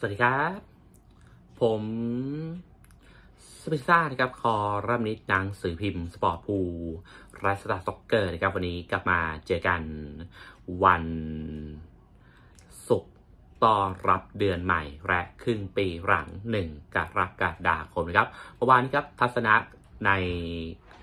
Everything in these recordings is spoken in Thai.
สวัสดีครับ ผมสปิซ่านะครับคอรัมนิดหนังสือพิมพ์สปอร์ตพูรัสตาสอกเกอร์นะครับวันนี้กลับมาเจอกันวันศุกร์ต้อนรับเดือนใหม่และครึ่งปีหลังหนึ่งกรกฎาคมนะครับเมื่อวานนี้ครับ ทัศนะใน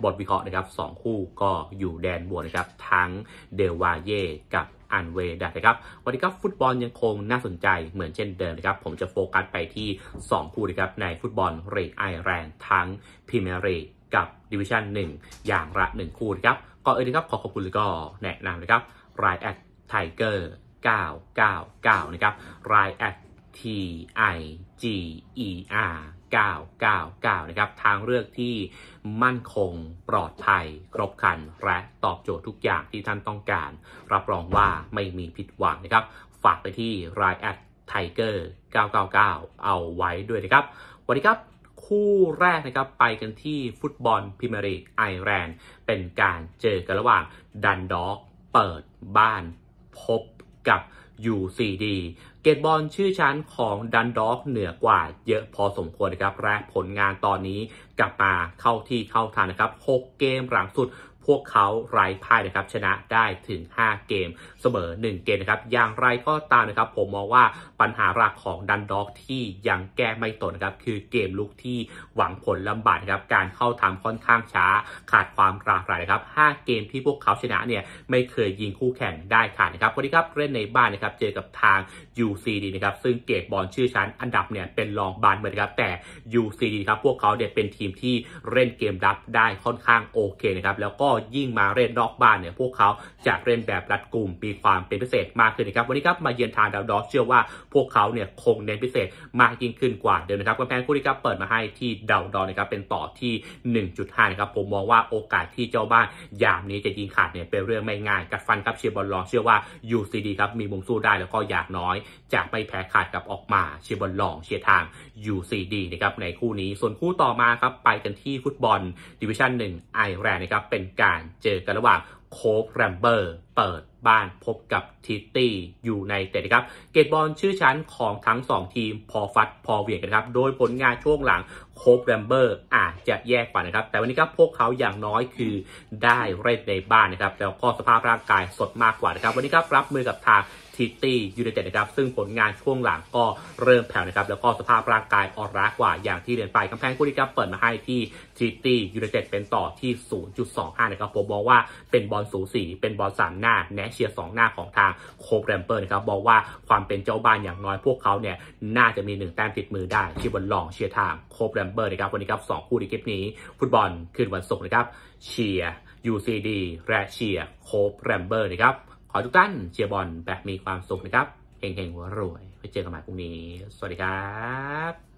บทวิเคราะห์นะครับสองคู่ก็อยู่แดนบวกนะครับทั้งเดวาเย่กับอันเวดนะครับ วันนี้ก็ฟุตบอลยังคงน่าสนใจเหมือนเช่นเดิมนะครับ ผมจะโฟกัสไปที่ 2 คู่นะครับในฟุตบอลเรกไอแรนด์ทั้งพรีเมียร์ลีกกับดิวิชั่น1อย่างละ 1 คู่นะครับก่อนอื่นนะครับ ขอขอบคุณแล้วก็แนะนำนะครับรายแอดไทเกอร์ 999 นะครับรายแอด T I G E R 999 นะครับทางเลือกที่มั่นคงปลอดภัยครบครันและตอบโจทย์ทุกอย่างที่ท่านต้องการ รับรองว่าไม่มีผิดหวังนะครับ ฝากไปที่ r i แอดไทเกอร์999 เอาไว้ด้วยนะครับสวัสดีครับคู่แรกนะครับไปกันที่ฟุตบอลพิมรีไอแลนด์เป็นการเจอกันระหว่าง ดันด็อก เปิดบ้านพบกับยู่ 4D เกตบอลชื่อชั้นของดันด็อก เหนือกว่าเยอะพอสมควรนะครับและผลงานตอนนี้กลับมาเข้าที่เข้าทางนะครับ 6 เกมหลังสุดพวกเขาไร้พ่ายนะครับชนะได้ถึง 5 เกมเสมอ 1 เกมนะครับอย่างไรก็ตามนะครับ ผมมองว่าปัญหาหลักของดันด็อกที่ยังแก้ไม่ตกนะครับ คือเกมลุกที่หวังผลลำบากนะครับ การเข้าทำค่อนข้างช้าขาดความหลากหลายนะครับ5เกมที่พวกเขาชนะเนี่ยไม่เคยยิงคู่แข่งได้ขาดนะครับวันนี้ครับเล่นในบ้านนะครับเจอกับทาง UCD นะครับซึ่งเกตบอลชื่อชั้น อันดับเนี่ยเป็นรองบานเหมือนครับแต่ UCD ครับพวกเขาเนี่ยเป็นทีมที่เล่นเกมรับได้ค่อนข้างโอเคนะครับแล้วก็ยิ่งมาเล่นนอกบ้านเนี่ยพวกเขาจะเล่นแบบรัดกลุ่มมีความเป็นพิเศษมากขึ้นนะครับวันนี้ครับมาเยือนทางดาวดอสเชื่อว่าพวกเขาเนี่ยคงเน้นพิเศษมากยิ่งขึ้นกว่า เดิมนะครับกำแพงคู่นี้ครับเปิดมาให้ที่ดาวดอสนะครับเป็นต่อที่ 1.5นะครับผมมองว่าโอกาสที่เจ้าบ้าน ยามนี้จะยิงขาดเนี่ยเป็นเรื่องไม่ง่าย กัดฟันครับเชียร์บอลลองเชื่อว่า UCD ครับมีมุมสู้ได้แล้วก็อยากน้อยจะไม่แพ้ขาดกับออกมาเชียร์บอลลองเชียร์ทาง UCD นะครับในคู่นี้ส่วนคู่ต่อมาครับไปกันที่ฟุตบอลดิวิชั่นงไอแรนนะครับเป็นกาการเจอกันระหว่างโคกแรมเบอร์เปิดบ้านพบกับทิตตี้อยู่ในเตะครับ เกตบอลชื่อชั้นของทั้ง 2 ทีมพอฟัดพอเวียงกันครับ โดยผลงานช่วงหลังโคบแรมเบอร์อาจจะแย่กว่านะครับ แต่วันนี้ครับพวกเขาอย่างน้อยคือได้เล่นในบ้านนะครับ แล้วก็สภาพร่างกายสดมากกว่านะครับ วันนี้ครับรับมือกับทางทิตตี้ยูไนเต็ดนะครับ ซึ่งผลงานช่วงหลังก็เริ่มแผ่วนะครับ แล้วก็สภาพร่างกายอ่อนร้ากว่าอย่างที่เรียนไปกำแพงคู่นี้ครับเปิดมาให้ที่ทิตี้ยูไนเต็ดเป็นต่อที่ 0.25 นะครับผมมองว่าเป็นบอลสูสี เป็นบอลสามน้าแนะเชียร์สองหน้าของทางโคแรมเปอร์นะครับ บอกว่าความเป็นเจ้าบ้านอย่างน้อยพวกเขาเนี่ยน่าจะมีหนึ่งแต้มติดมือได้ที่บนลองเชียร์ทางโคแรมเปอร์นะครับ วันนี้ครับสองคู่ในคลิปนี้ฟุตบอลคืนวันศุกร์นะครับ เชียร์ UCD และเชียร์โคแรมเปอร์นะครับ ขอทุกท่านเชียร์บอลแบบมีความสุขนะครับเฮงๆรวยไว้เจอกันใหม่พรุ่งนี้สวัสดีครับ